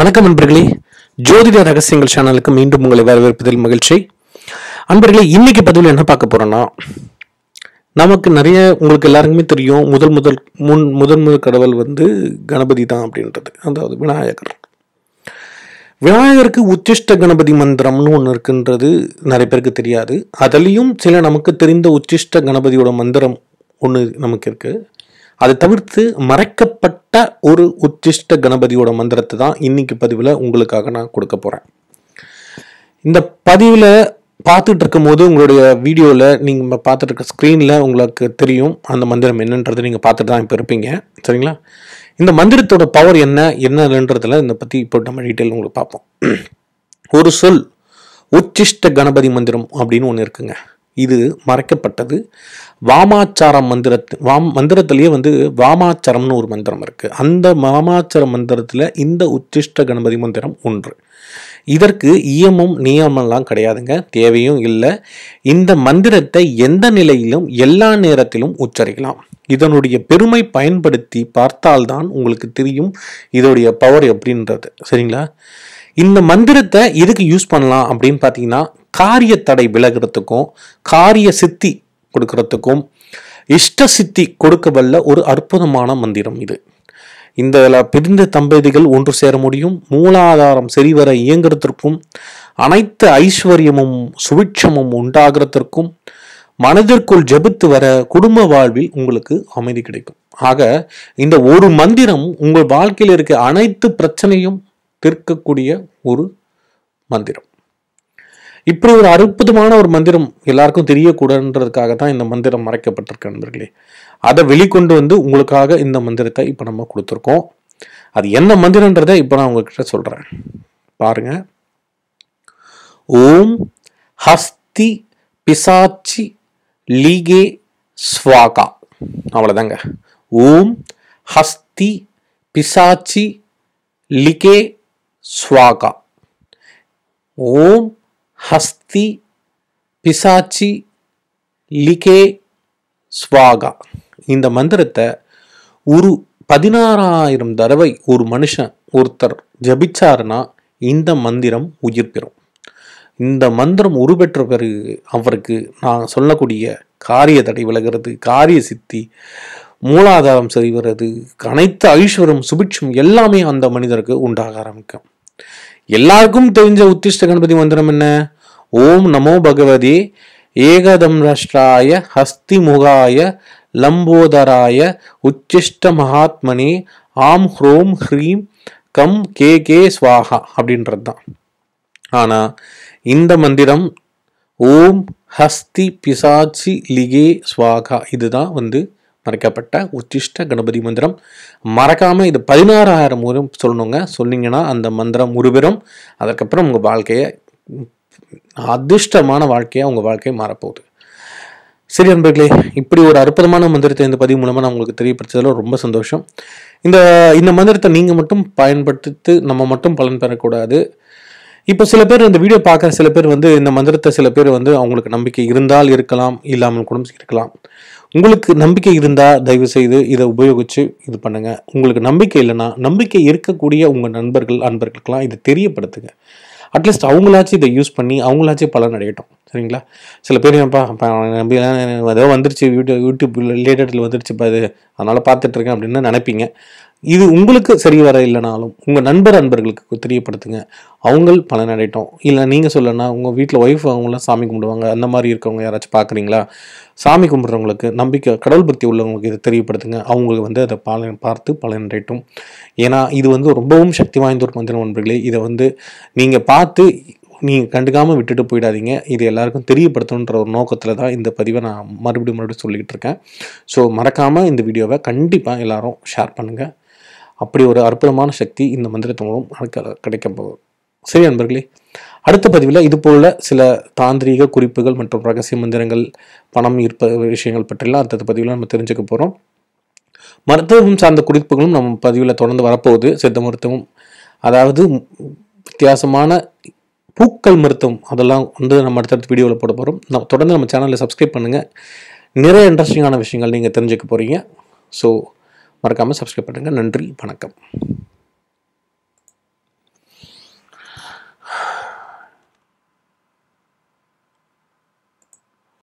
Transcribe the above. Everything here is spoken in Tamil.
வணக்கம் நண்பர்களே ஜோதிட ரகசியங்கள் சேனலுக்கு மீண்டும் உங்களை வரவேற்பதில் மகிழ்ச்சி அன்பர்களே இன்னைக்கு பதிவில் என்ன பார்க்க போறோம்னா நமக்கு நிறைய உங்களுக்கு எல்லாருக்குமே தெரியும் முதல் முதல் முன் முதல் முதல் கடவுள் வந்து கணபதி தான் அப்படின்றது அதாவது விநாயகர் விநாயகருக்கு உச்சிஷ்ட கணபதி மந்திரம்னு ஒன்று இருக்குன்றது நிறைய பேருக்கு தெரியாது அதுலேயும் சில நமக்கு தெரிந்த உச்சிஷ்ட கணபதியோட மந்திரம் ஒன்று நமக்கு இருக்குது அதை தவிர்த்து மறைக்கப்பட்ட ஒரு உச்சிஷ்ட கணபதியோட மந்திரத்தை தான் இன்னைக்கு பதிவில் உங்களுக்காக நான் கொடுக்க போகிறேன் இந்த பதிவில் பார்த்துட்டு போது உங்களுடைய வீடியோவில் நீங்கள் பார்த்துட்டு இருக்க ஸ்க்ரீனில் உங்களுக்கு தெரியும் அந்த மந்திரம் என்னன்றது நீங்கள் பார்த்துட்டு தான் இப்போ இருப்பீங்க சரிங்களா இந்த மந்திரத்தோட பவர் என்ன என்னன்றதுல இதை பற்றி இப்போ நம்ம டீட்டெயில் உங்களுக்கு பார்ப்போம் ஒரு சொல் உச்சிஷ்ட கணபதி மந்திரம் அப்படின்னு ஒன்று இருக்குங்க இது மறைக்கப்பட்டது வாமாச்சாரம் மந்திரத்து வாம் மந்திரத்திலேயே வந்து வாமாச்சாரம்னு ஒரு மந்திரம் இருக்குது அந்த வாமாச்சார மந்திரத்தில் இந்த உச்சிஷ்ட கணபதி மந்திரம் ஒன்று இதற்கு இயமும் நியமெல்லாம் கிடையாதுங்க தேவையும் இல்லை இந்த மந்திரத்தை எந்த நிலையிலும் எல்லா நேரத்திலும் உச்சரிக்கலாம் இதனுடைய பெருமை பயன்படுத்தி பார்த்தால்தான் உங்களுக்கு தெரியும் இதோடைய பவர் எப்படின்றது சரிங்களா இந்த மந்திரத்தை எதுக்கு யூஸ் பண்ணலாம் அப்படின்னு பார்த்தீங்கன்னா காரிய தடை விலகிறதுக்கும் காரிய சித்தி கொடுக்கறதுக்கும் இஷ்ட சித்தி கொடுக்க வல்ல ஒரு அற்புதமான மந்திரம் இது இந்த பிரிந்த தம்பதிகள் ஒன்று சேர முடியும் மூலாதாரம் சரிவர இயங்குறதற்கும் அனைத்து ஐஸ்வர்யமும் சுவிட்சமும் உண்டாகிறதற்கும் மனதிற்குள் ஜபித்து வர குடும்ப வாழ்வில் உங்களுக்கு அமைதி கிடைக்கும் ஆக இந்த ஒரு மந்திரம் உங்கள் வாழ்க்கையில் இருக்க அனைத்து பிரச்சனையும் தீர்க்கக்கூடிய ஒரு மந்திரம் இப்படி ஒரு அற்புதமான ஒரு மந்திரம் எல்லாருக்கும் தெரியக்கூடன்றதுக்காக தான் இந்த மந்திரம் மறைக்கப்பட்டிருக்க நண்பர்களே அதை வெளிக்கொண்டு வந்து உங்களுக்காக இந்த மந்திரத்தை இப்போ நம்ம கொடுத்துருக்கோம் அது என்ன மந்திரன்றதை இப்போ நான் உங்ககிட்ட சொல்கிறேன் பாருங்க ஓம் ஹஸ்தி பிசாச்சி லீகே ஸ்வாகா அவ்வளோதாங்க ஓம் ஹஸ்தி பிசாச்சி லிகே ஸ்வாகா ஓம் ஹஸ்தி பிசாச்சி லிகே ஸ்வாகா இந்த மந்திரத்தை ஒரு பதினாறாயிரம் தடவை ஒரு மனுஷன் ஒருத்தர் ஜபிச்சாருன்னா இந்த மந்திரம் உயிர் பெறும் இந்த மந்திரம் உருபெற்ற பிறகு அவருக்கு நான் சொல்லக்கூடிய காரிய தடை விலகிறது காரிய சித்தி மூலாதாரம் செய்வது அனைத்து ஐஸ்வரம் சுபிட்சம் எல்லாமே அந்த மனிதருக்கு உண்டாக ஆரம்பிக்கும் எல்லாருக்கும் தெரிஞ்ச உத்திஷ்ட கணபதி மந்திரம் என்ன ஓம் நமோ பகவதி ராஷ்டிராய ஹஸ்தி முகாய லம்போதராய உச்சிஷ்ட மகாத்மனி ஆம் ஹ்ரோம் ஹ்ரீம் கம் கே கே ஸ்வாகா அப்படின்றது தான் ஆனால் இந்த மந்திரம் ஓம் ஹஸ்தி பிசாச்சி லிகே ஸ்வாகா இதுதான் வந்து மறைக்கப்பட்ட உச்சிஷ்ட கணபதி மந்திரம் மறக்காமல் இது பதினாறாயிரம் முறை சொல்லணுங்க சொன்னீங்கன்னா அந்த மந்திரம் உருபெறும் அதற்கப்புறம் உங்கள் வாழ்க்கையை அதிர்ஷ்டமான வாழ்க்கையாக உங்கள் வாழ்க்கையை மாறப்போகுது சரி அன்பர்களே இப்படி ஒரு அற்புதமான மந்திரத்தை இந்த பதிவு மூலமாக நான் உங்களுக்கு தெரியப்படுத்துறதுல ரொம்ப சந்தோஷம் இந்த இந்த மந்திரத்தை நீங்கள் மட்டும் பயன்படுத்தி நம்ம மட்டும் பலன் பெறக்கூடாது இப்போ சில பேர் இந்த வீடியோ பார்க்குற சில பேர் வந்து இந்த மந்திரத்தை சில பேர் வந்து அவங்களுக்கு நம்பிக்கை இருந்தால் இருக்கலாம் இல்லாமல் கூட இருக்கலாம் உங்களுக்கு நம்பிக்கை இருந்தால் தயவு செய்து இதை உபயோகித்து இது பண்ணுங்கள் உங்களுக்கு நம்பிக்கை இல்லைன்னா நம்பிக்கை இருக்கக்கூடிய உங்கள் நண்பர்கள் அன்பர்களுக்கெல்லாம் இதை தெரியப்படுத்துங்க அட்லீஸ்ட் அவங்களாச்சும் இதை யூஸ் பண்ணி அவங்களாச்சும் பலன் அடையட்டும் சரிங்களா சில பேர் ஏன்ப்பா நம்பி ஏதோ வந்துருச்சு யூடியூப் யூடியூப் ரிலேட்டடில் வந்துருச்சு இப்போ அது அதனால் பார்த்துட்ருக்கேன் அப்படின்னு நினைப்பீங்க இது உங்களுக்கு சரி வர இல்லைனாலும் உங்கள் நண்பர் நண்பர்களுக்கு தெரியப்படுத்துங்க அவங்கள் பலனடையட்டும் இல்லை நீங்கள் சொல்லனா உங்கள் வீட்டில் ஒய்ஃப் அவங்களாம் சாமி கும்பிடுவாங்க அந்த மாதிரி இருக்கவங்க யாராச்சும் பார்க்குறீங்களா சாமி கும்பிட்றவங்களுக்கு நம்பிக்கை கடவுள் பக்தி உள்ளவங்களுக்கு இதை தெரியப்படுத்துங்க அவங்களுக்கு வந்து அதை பலன் பார்த்து பலனடையட்டும் ஏன்னா இது வந்து ரொம்பவும் சக்தி வாய்ந்த ஒரு மந்திரம் நண்பர்களே இதை வந்து நீங்கள் பார்த்து நீங்கள் கண்டுக்காமல் விட்டுட்டு போயிடாதீங்க இது எல்லாருக்கும் தெரியப்படுத்தணுன்ற ஒரு நோக்கத்தில் தான் இந்த பதிவை நான் மறுபடியும் மறுபடியும் சொல்லிக்கிட்டு இருக்கேன் ஸோ மறக்காமல் இந்த வீடியோவை கண்டிப்பாக எல்லோரும் ஷேர் பண்ணுங்கள் அப்படி ஒரு அற்புதமான சக்தி இந்த மந்திரத்து மூலம் கிடைக்க போகுது சரி நண்பர்களே அடுத்த பதிவில் இது போல சில தாந்திரீக குறிப்புகள் மற்றும் ரகசிய மந்திரங்கள் பணம் இருப்ப விஷயங்கள் பற்றிலாம் அடுத்த பதிவில் நம்ம தெரிஞ்சுக்க போகிறோம் மருத்துவம் சார்ந்த குறிப்புகளும் நம்ம பதிவில் தொடர்ந்து வரப்போகுது சித்த மருத்துவம் அதாவது வித்தியாசமான பூக்கள் மருத்துவம் அதெல்லாம் வந்து நம்ம அடுத்தடுத்த வீடியோவில் போட போகிறோம் நம்ம தொடர்ந்து நம்ம சேனலில் சப்ஸ்கிரைப் பண்ணுங்கள் நிறைய இன்ட்ரெஸ்டிங்கான விஷயங்கள் நீங்கள் தெரிஞ்சுக்க போகிறீங்க ஸோ மறக்காமல் சப்ஸ்கிரைப் பண்ணுங்கள் நன்றி வணக்கம்